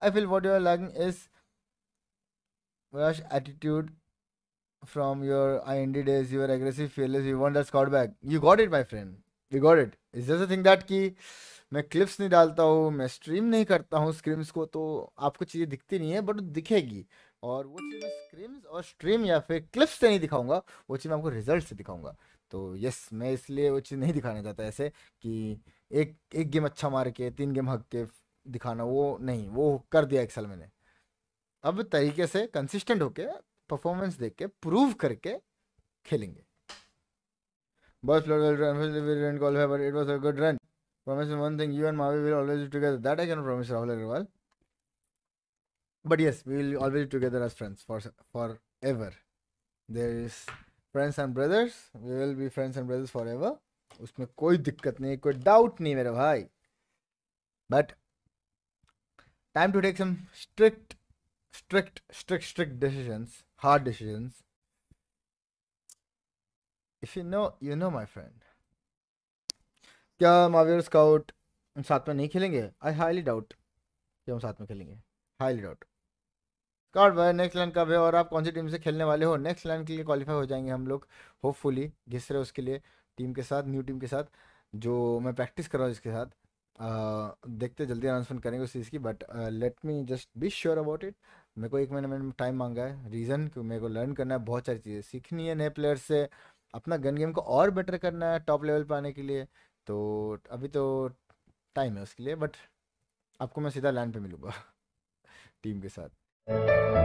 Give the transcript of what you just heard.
I feel what you are lacking is rush attitude from your IND days. You were aggressive, fearless. You want that squad back. You got it, my friend. You got it. Is just a thing that कि मैं clips नहीं डालता हूँ मैं stream नहीं करता हूँ screams को तो आपको चीज़ें दिखती नहीं है बट दिखेगी और वो चीज़ मैं स्क्रीम्स और स्ट्रीम या फिर क्लिप्स से नहीं दिखाऊंगा वो चीज़ मैं आपको रिजल्ट से दिखाऊंगा तो यस मैं इसलिए वो चीज़ नहीं दिखाना चाहता ऐसे कि एक एक गेम अच्छा मार के तीन गेम हक के दिखाना वो नहीं वो कर दिया एक्सेल मैंने अब तरीके से कंसिस्टेंट होके परफॉर्मेंस देख के प्रूव करके खेलेंगे बस it was a good run promise one thing you and Mavi will always together that I can promise Rahul Agarwal but yes we will always together as friends for forever there is friends and brothers we will be friends and brothers forever उसमें कोई दिक्कत नहीं कोई doubt नहीं मेरे भाई but Time to take some strict, strict, strict, strict decisions, hard decisions. If you know, you know, my friend. क्या मावियर scout साथ में नहीं खेलेंगे आई हाईली डाउट कि हम साथ में खेलेंगे हाईली डाउट स्काउट भाई नेक्स्ट लाइन कब है और आप कौन सी टीम से खेलने वाले हो नेक्स्ट लाइन के लिए क्वालिफाई हो जाएंगे हम लोग होपफुली घिस रहे उसके लिए टीम के साथ न्यू टीम के साथ जो मैं प्रैक्टिस कर रहा हूँ इसके साथ देखते जल्दी अनाउंसमेंट करेंगे उस चीज़ की but let me just be sure about it मेरे को एक महीने मैंने टाइम मांगा है रीज़न कि मेरे को लर्न करना है बहुत सारी चीज़ें सीखनी है नए प्लेयर्स से अपना गन गेम को और बेटर करना है टॉप लेवल पर आने के लिए तो अभी तो टाइम है उसके लिए बट आपको मैं सीधा लैंड पे मिलूँगा टीम के साथ